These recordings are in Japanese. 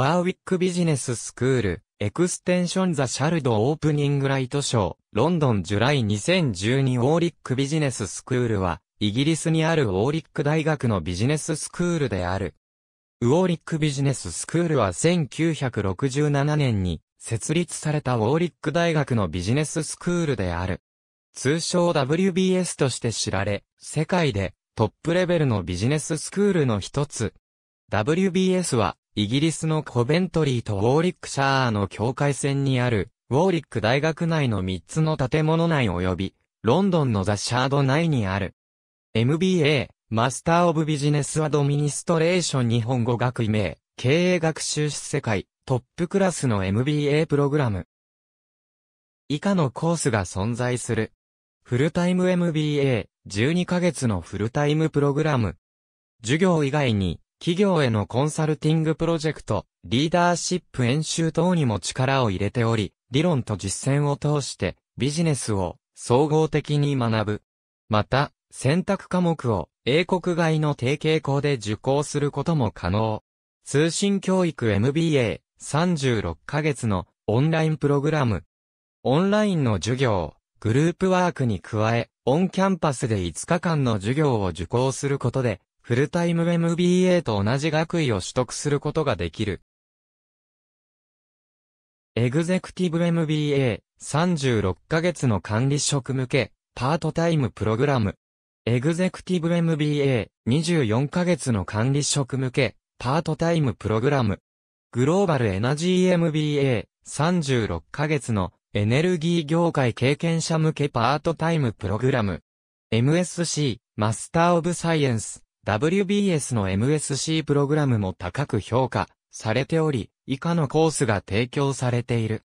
ワーウィックビジネススクール、エクステンションザシャルドオープニングライトショー、ロンドンジュライ2012ウォーリックビジネススクールは、イギリスにあるウォーリック大学のビジネススクールである。ウォーリックビジネススクールは1967年に設立されたウォーリック大学のビジネススクールである。通称 WBS として知られ、世界でトップレベルのビジネススクールの一つ。WBS はイギリスのコベントリーとウォーリックシャーの境界線にある、ウォーリック大学内の3つの建物内及び、ロンドンのザ・シャード内にある。MBA、マスター・オブ・ビジネス・アドミニストレーション日本語学位名、経営学習世界、トップクラスの MBA プログラム。以下のコースが存在する。フルタイム MBA、12ヶ月のフルタイムプログラム。授業以外に、企業へのコンサルティングプロジェクト、リーダーシップ演習等にも力を入れており、理論と実践を通してビジネスを総合的に学ぶ。また、選択科目を英国外の提携校で受講することも可能。通信教育 MBA 36ヶ月のオンラインプログラム。オンラインの授業、グループワークに加え、オンキャンパスで5日間の授業を受講することで、フルタイム MBA と同じ学位を取得することができる。エグゼクティブ MBA、36ヶ月の管理職向け、パートタイムプログラム。エグゼクティブ MBA、24ヶ月の管理職向け、パートタイムプログラム。グローバルエナジー MBA、36ヶ月のエネルギー業界経験者向けパートタイムプログラム。MSC、マスターオブサイエンス、WBS の MSC プログラムも高く評価されており、以下のコースが提供されている。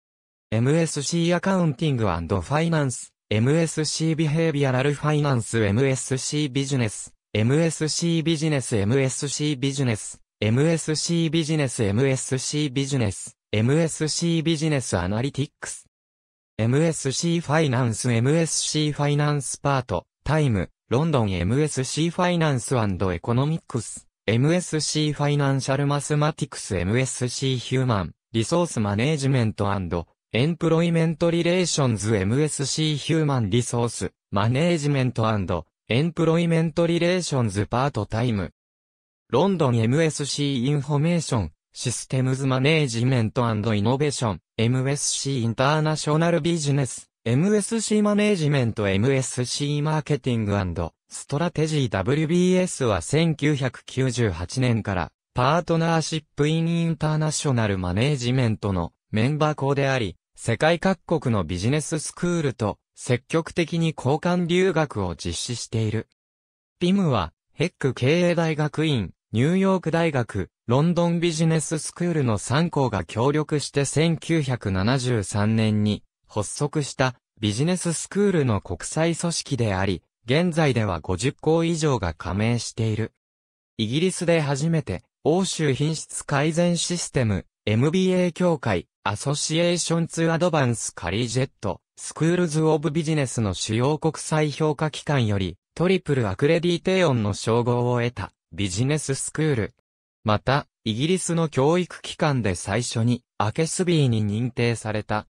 MSC アカウンティングファイナンス、MSC ビヘイビアラルファイナンス、MSC ビジネス、MSC ビジネス、MSC ビジネス、MSC ビジネス、MSC ビジネス、MSC ビジネスアナリティックス。MSC ファイナンス MSC ファイナンスパートタイム、ロンドン MSC ファイナンスエコノミックス、MSC ファイナンシャルマスマティクス MSC ヒューマン、リソースマネージメントエンプロイメントリレーションズ MSC ヒューマンリソース、マネージメントエンプロイメントリレーションズパートタイム。ロンドン MSC インフォメーション、システムズマネージメントイノベーション、MSC インターナショナルビジネス、MSC マネージメント MSC マーケティングストラテジー WBS は1998年からパートナーシップインインターナショナルマネージメントのメンバー校であり、世界各国のビジネススクールと積極的に交換留学を実施している。PIM はヘック経営大学院、ニューヨーク大学、ロンドンビジネススクールの3校が協力して1973年に発足したビジネススクールの国際組織であり、現在では50校以上が加盟している。イギリスで初めて、欧州品質改善システム、MBA 協会、アソシエーションツアドバンスカリジェット、スクールズ・オブ・ビジネスの主要国際評価機関より、トリプルアクレディテイオンの称号を得た、ビジネススクール。また、イギリスの教育機関で最初に、アケスビーに認定された、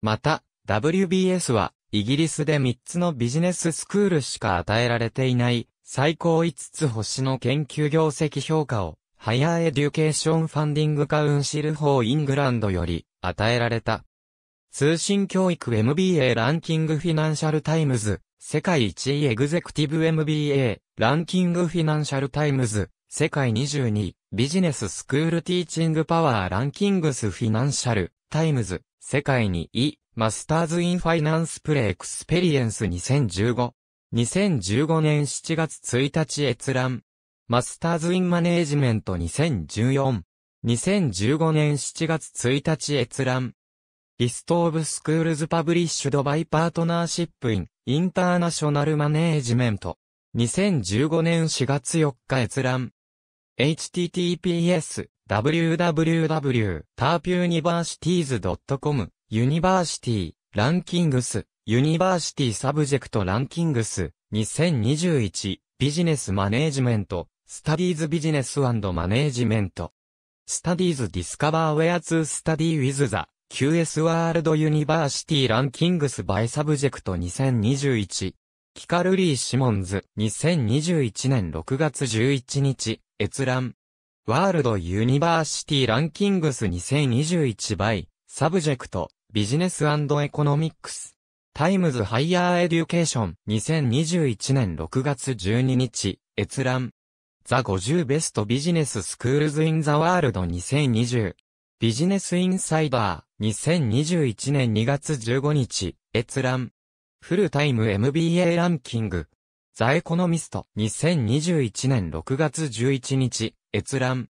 また、WBS は、イギリスで3つのビジネススクールしか与えられていない、最高5つ星の研究業績評価を、ハイヤーエデュケーションファンディングカウンシル法イングランドより、与えられた。通信教育 MBA ランキングフィナンシャルタイムズ、世界1位エグゼクティブ MBA、ランキングフィナンシャルタイムズ、世界22位、ビジネススクールティーチングパワーランキングスフィナンシャル、タイムズ、世界に E、マスターズ・イン・ファイナンス・プレエクスペリエンス2015。2015年7月1日閲覧。マスターズ・イン・マネージメント2014。2015年7月1日閲覧。リスト・オブ・スクールズ・パブリッシュド・バイ・パートナーシップ・イン・インターナショナル・マネージメント。2015年4月4日閲覧。https www.turpuniversities.com、University、ランキングス、University Subject Rankings、2021、ビジネスマネージメント、Studies Business and Management。Studies Discover Where to Study with the QS World University Rankings by Subject 2021。キカルリー・シモンズ、2021年6月11日、閲覧。ワールドユニバーシティランキングス2021 by サブジェクトビジネスエコノミックスタイムズハイヤーエデュケーション2021年6月12日閲覧ザ50ベストビジネススクールズインザワールド2020ビジネスインサイダー2021年2月15日閲覧フルタイム MBA ランキングザエコノミスト2021年6月11日閲覧。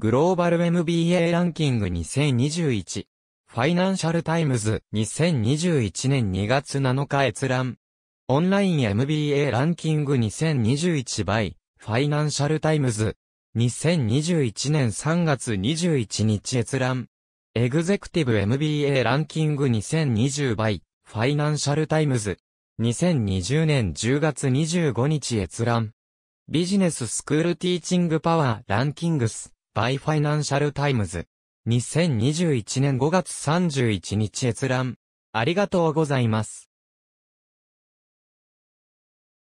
グローバル MBA ランキング2021。ファイナンシャルタイムズ2021年2月7日閲覧。オンライン MBA ランキング2021 by ファイナンシャルタイムズ。2021年3月21日閲覧。エグゼクティブ MBA ランキング2020 by ファイナンシャルタイムズ。2020年10月25日閲覧。ビジネススクールティーチングパワーランキングス、バイファイナンシャルタイムズ。2021年5月31日閲覧。ありがとうございます。